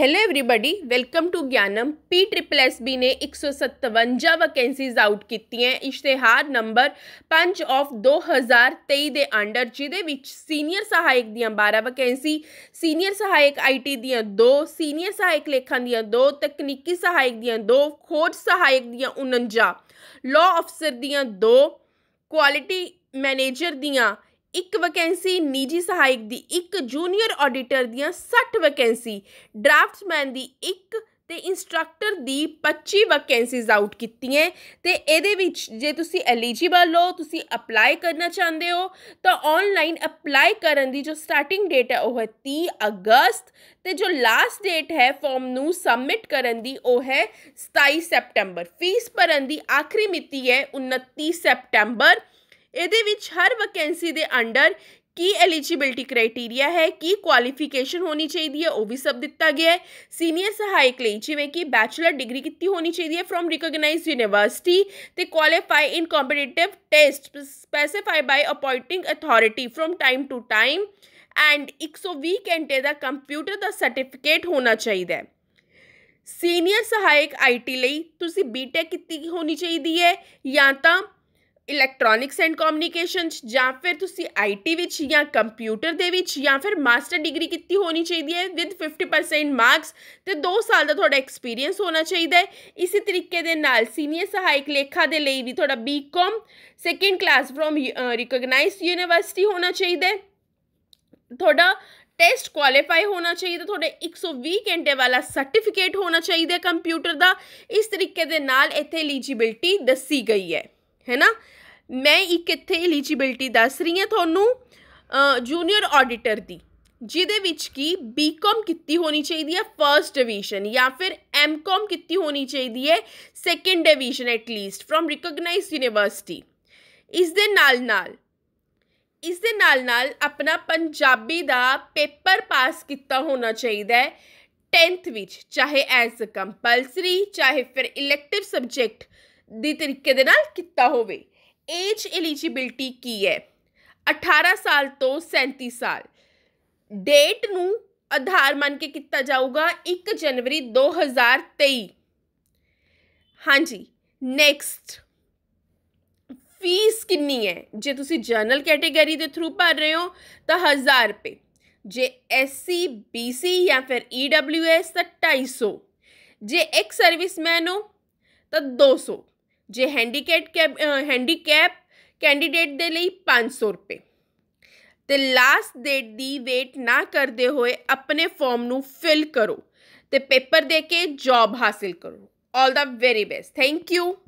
hello everybody welcome to Gyanam P triple S B ਨੇ 157 vacancies out ਕੀਤੀਆਂ ਇਸ਼ਤਿਹਾਰ number 5 of 2023 ਦੇ ਅੰਡਰ ਜਿਹਦੇ ਵਿੱਚ ਸੀਨੀਅਰ ਸਹਾਇਕ ਦੀਆਂ 12 ਵੈਕੈਂਸੀ ਸੀਨੀਅਰ ਸਹਾਇਕ ਆਈਟੀ ਦੀਆਂ 2 ਸੀਨੀਅਰ ਸਹਾਇਕ ਲੇਖਾਂ ਦੀਆਂ 2 ਤਕਨੀਕੀ ਸਹਾਇਕ ਦੀਆਂ 2 ਖੋਜ ਸਹਾਇਕ ਦੀਆਂ 49 ਲਾਅ ਅਫਸਰ ਦੀਆਂ 2 ਕੁਆਲਿਟੀ ਮੈਨੇਜਰ ਦੀਆਂ ਇੱਕ ਵੈਕੈਂਸੀ ਨਿੱਜੀ ਸਹਾਇਕ ਦੀ ਇੱਕ ਜੂਨੀਅਰ ਆਡੀਟਰ ਦੀਆਂ 60 ਵੈਕੈਂਸੀ ਡਰਾਫਟਸਮੈਨ ਦੀ ਇੱਕ ਤੇ ਇਨਸਟ੍ਰਕਟਰ ਦੀ 25 ਵੈਕੈਂਸੀਜ਼ ਆਊਟ ਕੀਤੀਆਂ ਤੇ ਇਹਦੇ ਵਿੱਚ ਜੇ ਤੁਸੀਂ ਐਲੀਜੀਬਲ ਹੋ ਤੁਸੀਂ ਅਪਲਾਈ ਕਰਨਾ ਚਾਹੁੰਦੇ ਹੋ ਤਾਂ ਆਨਲਾਈਨ ਅਪਲਾਈ ਕਰਨ ਦੀ ਜੋ ਸਟਾਰਟਿੰਗ ਡੇਟ ਹੈ ਉਹ ਹੈ 30 ਅਗਸਤ ਤੇ ਜੋ ਲਾਸਟ ਡੇਟ ਹੈ ਫਾਰਮ ਨੂੰ ਸਬਮਿਟ ਕਰਨ ਦੀ ਉਹ ਹੈ 27 ਸਤੰਬਰ ਫੀਸ ਭਰਨ ਦੀ ਆਖਰੀ ਮਿਤੀ ਹੈ 29 ਸਤੰਬਰ ਇਹਦੇ ਵਿੱਚ ਹਰ ਵੈਕੈਂਸੀ ਦੇ ਅੰਡਰ ਕੀ ਐਲੀਜੀਬਿਲਟੀ ਕ੍ਰਾਈਟੇਰੀਆ ਹੈ ਕੀ ਕੁਆਲੀਫਿਕੇਸ਼ਨ ਹੋਣੀ ਚਾਹੀਦੀ ਹੈ ਉਹ ਵੀ ਸਭ ਦਿੱਤਾ ਗਿਆ ਹੈ ਸੀਨੀਅਰ ਸਹਾਇਕ ਲਈ ਜਿਵੇਂ ਕਿ ਬੈਚਲਰ ਡਿਗਰੀ ਕਿੰਨੀ ਹੋਣੀ ਚਾਹੀਦੀ ਹੈ ਫਰੋਮ ਰਿਕਗਨਾਈਜ਼ਡ ਯੂਨੀਵਰਸਿਟੀ ਤੇ qualify in competitive test specify by appointing authority from time to time and 120 ਘੰਟੇ ਦਾ ਕੰਪਿਊਟਰ ਦਾ ਸਰਟੀਫਿਕੇਟ ਹੋਣਾ ਚਾਹੀਦਾ ਹੈ ਸੀਨੀਅਰ ਸਹਾਇਕ ਆਈਟੀ ਲਈ ਤੁਸੀਂ ਬੀਟੈਕ ਕੀਤੀ ਹੋਣੀ ਚਾਹੀਦੀ ਹੈ ਜਾਂ ਤਾਂ ਇਲੈਕਟ੍ਰੋਨਿਕਸ ਐਂਡ ਕਮਿਊਨੀਕੇਸ਼ਨਸ ਜਾਂ ਫਿਰ ਤੁਸੀਂ ਆਈਟੀ ਵਿੱਚ ਜਾਂ ਕੰਪਿਊਟਰ ਦੇ ਵਿੱਚ ਜਾਂ ਫਿਰ ਮਾਸਟਰ ਡਿਗਰੀ ਕੀਤੀ ਹੋਣੀ ਚਾਹੀਦੀ ਹੈ ਵਿਦ 50% ਮਾਰਕਸ ਤੇ 2 ਸਾਲ ਦਾ ਤੁਹਾਡਾ ਐਕਸਪੀਰੀਅੰਸ ਹੋਣਾ ਚਾਹੀਦਾ ਹੈ ਇਸੇ ਤਰੀਕੇ ਦੇ ਨਾਲ ਸੀਨੀਅਰ ਸਹਾਇਕ ਲੇਖਾ ਦੇ ਲਈ ਵੀ ਤੁਹਾਡਾ BCom second class from recognised university ਹੋਣਾ ਚਾਹੀਦਾ ਹੈ ਤੁਹਾਡਾ ਟੈਸਟ ਕੁਆਲੀਫਾਈ ਹੋਣਾ ਚਾਹੀਦਾ ਤੁਹਾਡੇ 120 ਘੰਟੇ ਵਾਲਾ ਸਰਟੀਫਿਕੇਟ ਹੋਣਾ ਚਾਹੀਦਾ ਕੰਪਿਊਟਰ ਦਾ ਇਸ ਤਰੀਕੇ ਦੇ ਨਾਲ ਇੱਥੇ ਐਲੀਜੀਬਿਲਟੀ ਦੱਸੀ ਗਈ ਹੈ ਹੈ ਨਾ ਮੈਂ ਇੱਕ ਇੱਥੇ ਐਲੀਜੀਬਿਲਟੀ ਦੱਸ ਰਹੀ ਹਾਂ ਤੁਹਾਨੂੰ ਜੂਨੀਅਰ ਆਡੀਟਰ ਦੀ ਜਿਹਦੇ ਵਿੱਚ ਕੀ ਬੀਕਾਮ ਕੀਤੀ ਹੋਣੀ ਚਾਹੀਦੀ ਹੈ ਫਰਸਟ ਡਿਵੀਜ਼ਨ ਜਾਂ ਫਿਰ ਐਮਕਾਮ ਕੀਤੀ ਹੋਣੀ ਚਾਹੀਦੀ ਹੈ second division at least from recognised university ਇਸ ਦੇ ਨਾਲ ਨਾਲ ਇਸ ਦੇ ਨਾਲ ਨਾਲ ਆਪਣਾ ਪੰਜਾਬੀ ਦਾ ਪੇਪਰ ਪਾਸ ਕੀਤਾ ਹੋਣਾ ਚਾਹੀਦਾ ਹੈ 10th ਵਿੱਚ ਚਾਹੇ ਐਜ਼ ਕੰਪਲਸਰੀ ਚਾਹੇ ਫਿਰ ਇਲੈਕਟਿਵ ਸਬਜੈਕਟ ਦੀ ਤਰੀਕੇ ਦੇ ਨਾਲ ਕੀਤਾ ਹੋਵੇ ਏਜ ਐਲੀਜੀਬਿਲਟੀ ਕੀ ਹੈ 18 ਸਾਲ ਤੋਂ 37 ਸਾਲ ਡੇਟ ਨੂੰ ਆਧਾਰ ਮੰਨ ਕੇ ਕੀਤਾ ਜਾਊਗਾ 1 ਜਨਵਰੀ 2023 ਹਾਂਜੀ ਨੈਕਸਟ ਫੀਸ ਕਿੰਨੀ ਹੈ ਜੇ ਤੁਸੀਂ ਜਨਰਲ ਕੈਟਾਗਰੀ ਦੇ ਥਰੂ ਭਰ ਰਹੇ ਹੋ ਤਾਂ 1000 ਰੁਪਏ ਜੇ ਐਸਸੀ ਬੀਸੀ ਜਾਂ ਫਿਰ ਈਡਬਲਯੂਐਸ e ਤਾਂ 250 ਜੇ ਇੱਕ ਸਰਵਿਸਮੈਨ ਹੋ ਤਾਂ 200 ਜੇ ਹੈਂਡੀਕੈਪ ਹੈਂਡੀਕੈਪ ਕੈਂਡੀਡੇਟ ਦੇ ਲਈ 500 ਰੁਪਏ ਤੇ ਲਾਸਟ ਡੇਟ ਦੀ ਵੇਟ ਨਾ ਕਰਦੇ ਹੋਏ ਆਪਣੇ ਫਾਰਮ ਨੂੰ ਫਿਲ ਕਰੋ ਤੇ ਪੇਪਰ ਦੇ ਕੇ ਜੌਬ ਹਾਸਲ ਕਰੋ all the very best thank you